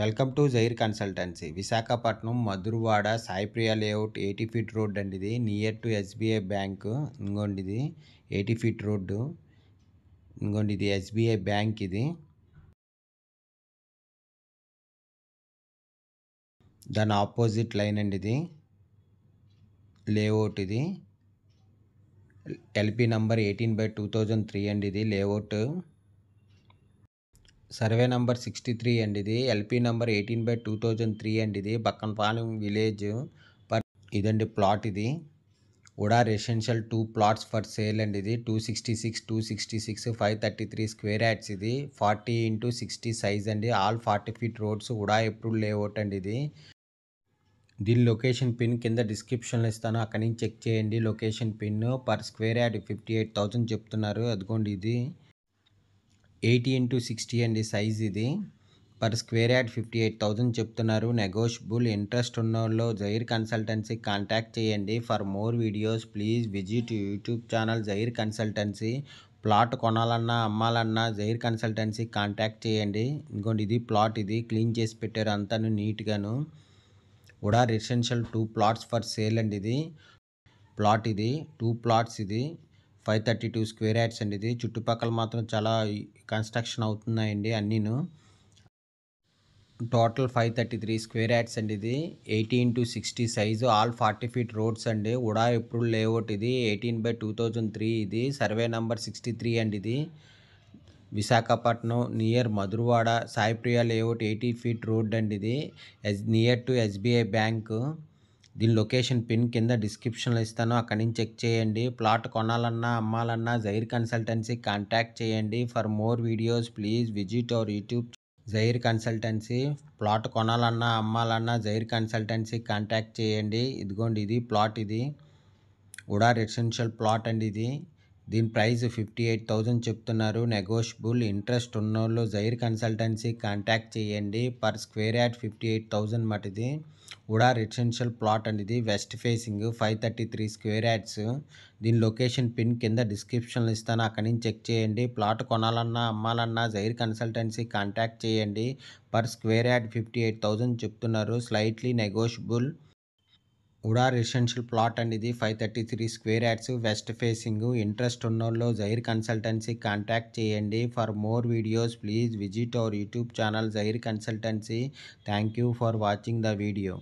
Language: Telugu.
welcome to Jair consultancy Visakhapatnam Madhuravada Saipriya layout eighty feet road అండి ఇది నియర్ టు ఎస్బీఐ బ్యాంక్ ఇంకోండి ఇది ఎయిటీ ఫీట్ రోడ్డు ఇంకోండి ఇది ఎస్బీఐ బ్యాంక్ ఇది దాని ఆపోజిట్ లైన్ అండి ఇది లేఅవుట్ ఇది LP number eighteen by two thousand three అండి ఇది layout survey number sixty three అండి ఇది LP number eighteen by two thousand three అండి ఇది బక్కన్పాలెం విలేజ్ పర్ ఇదండి ప్లాట్ ఇది UDA residential two plots for sale అండి ఇది two sixty six two sixty six five thirty three square yards ఇది ఫార్టీ ఇంటూ సిక్స్టీ సైజ్ అండి all forty feet roads UDA ఎప్పుడు లేఅవుట్ అండి ఇది దీని లొకేషన్ పిన్ కింద డిస్క్రిప్షన్లో ఇస్తాను అక్కడి నుంచి చెక్ చేయండి location pin per square yard fifty eight thousand చెప్తున్నారు అదిగోండి ఇది ఎయిటీ ఇంటూ సిక్స్టీ అండి సైజ్ ఇది per square yard fifty eight thousand చెప్తున్నారు నెగోషియబుల్ ఇంట్రెస్ట్ ఉన్న వాళ్ళు జైర్ కన్సల్టెన్సీ కాంటాక్ట్ చేయండి for more videos please visit YouTube channel Jair consultancy plot కొనాలన్నా అమ్మాలన్నా జైర్ కన్సల్టెన్సీ కాంటాక్ట్ చేయండి ఇంకోటి ఇది ప్లాట్ ఇది క్లీన్ చేసి పెట్టారు అంతాను నీట్గాను UDA residential two plots for sale అండి ఇది ప్లాట్ ఇది టూ ప్లాట్స్ ఇది five thirty two square yards అండి ఇది చుట్టుపక్కల మాత్రం చాలా కన్స్ట్రక్షన్ అవుతున్నాయండి అన్నీను total five thirty three square yards అండి ఇది eighteen to sixty size all forty feet roads అండి ఉడా ఎప్పుడు లేఅవుట్ ఇది eighteen by two thousand three ఇది సర్వే నంబర్ సిక్స్టీ త్రీ అండి ఇది Visakhapatnam near Madhuravada Saipriya layout eighty feet road అండి ఇది నియర్ టు ఎస్బీఐ బ్యాంకు దీని లొకేషన్ పిన్ కింద డిస్క్రిప్షన్లో ఇస్తాను అక్కడి నుంచి చెక్ చేయండి ప్లాట్ కొనాలన్నా అమ్మాలన్నా జైర్ కన్సల్టెన్సీ కాంటాక్ట్ చేయండి for more videos please visit our YouTube Jair consultancy plot కొనాలన్నా అమ్మాలన్నా జైర్ కన్సల్టెన్సీ కాంటాక్ట్ చేయండి ఇదిగోండి ఇది ప్లాట్ ఇది ఉడా రెసిడెన్షియల్ ప్లాట్ అండి ఇది దీని ప్రైస్ ఫిఫ్టీ ఎయిట్ థౌజండ్ చెప్తున్నారు నెగోషియబుల్ ఇంట్రెస్ట్ ఉన్నోళ్ళు జైర్ కన్సల్టెన్సీ కాంటాక్ట్ చేయండి per square yard fifty eight thousand మటిది ఉడా రెసిడెన్షియల్ ప్లాట్ అనేది west facing five thirty three square yards దీని లొకేషన్ పిన్ కింద డిస్క్రిప్షన్లు ఇస్తాను అక్కడి నుంచి చెక్ చేయండి ప్లాట్ కొనాలన్నా అమ్మాలన్నా జైర్ కన్సల్టెన్సీ కాంటాక్ట్ చేయండి per square yard fifty eight thousand చెప్తున్నారు slightly negotiable UDA residential plot and ఇది five thirty three square ads west facing interest ఉన్నోళ్ళు జైర్ కన్సల్టెన్సీ కాంటాక్ట్ చేయండి for more videos please visit our YouTube channel Jair consultancy thank you for watching the video